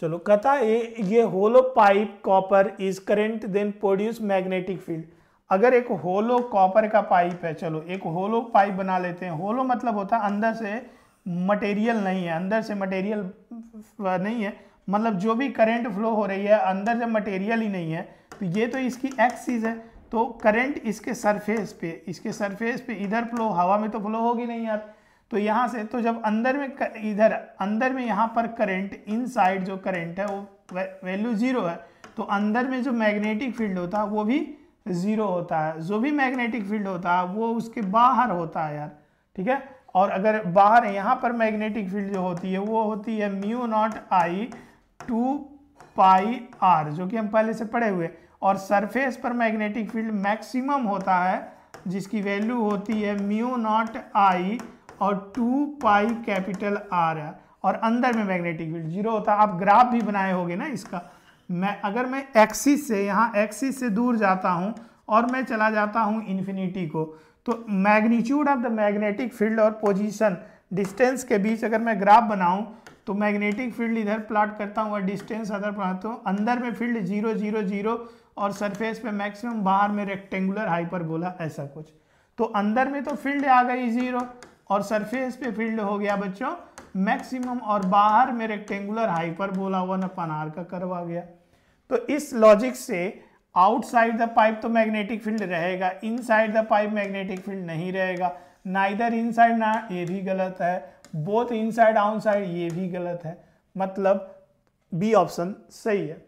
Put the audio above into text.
चलो कहता है ये hollow pipe copper is current then produce magnetic field अगर एक होलो कॉपर का पाइप है चलो एक होलो पाइप बना लेते हैं होलो मतलब होता है अंदर से मटेरियल नहीं है अंदर से मटेरियल नहीं है मतलब जो भी करंट फ्लो हो रही है अंदर से मटेरियल ही नहीं है तो ये तो इसकी एक्सिस है तो करंट इसके सरफेस पे इसके सरफेस पे इधर फ्लो हवा में तो फ्लो होगी नहीं यार तो यहाँ से तो जब अंदर में कर, इधर अंदर में यहाँ पर करंट इनसाइड जो करंट है वो वैल्यू ज़ीरो है तो अंदर में जो मैग्नेटिक फील्ड होता है वो भी ज़ीरो होता है जो भी मैग्नेटिक फील्ड होता है वो उसके बाहर होता है यार ठीक है और अगर बाहर यहाँ पर मैग्नेटिक फील्ड जो होती है वो होती है mu naught I two pi R जो कि हम पहले से पढ़े हुए और सरफेस पर मैग्नेटिक फील्ड मैक्सिमम होता है जिसकी वैल्यू होती है म्यू नॉट आई और टू पाई कैपिटल आर है और अंदर में मैग्नेटिक फील्ड जीरो होता है आप ग्राफ भी बनाए होगे ना इसका मैं अगर मैं एक्सिस से यहाँ एक्सिस से दूर जाता हूँ और मैं चला जाता हूँ इन्फिनिटी को तो magnitude of the magnetic field और पोजिशन डिस्टेंस के बीच अगर मैं ग्राफ बनाऊँ तो मैग्नेटिक फील्ड इधर प्लॉट करता हूँ और डिस्टेंस अदर बनाता हूँ अंदर में फील्ड जीरो जीरो जीरो और सरफेस पे मैक्सिमम बाहर में रेक्टेंगुलर हाइपरबोला ऐसा कुछ तो अंदर में तो फील्ड आ गई जीरो और सरफेस पे फील्ड हो गया बच्चों मैक्सिमम और बाहर में रेक्टेंगुलर हाइपर बोला हुआ ना पनार का करवा गया तो इस लॉजिक से आउटसाइड द पाइप तो मैग्नेटिक फील्ड रहेगा inside the pipe magnetic field नहीं रहेगा ना इधर इनसाइड ना ये भी गलत है बोथ इनसाइड आउटसाइड ये भी गलत है मतलब बी ऑप्शन सही है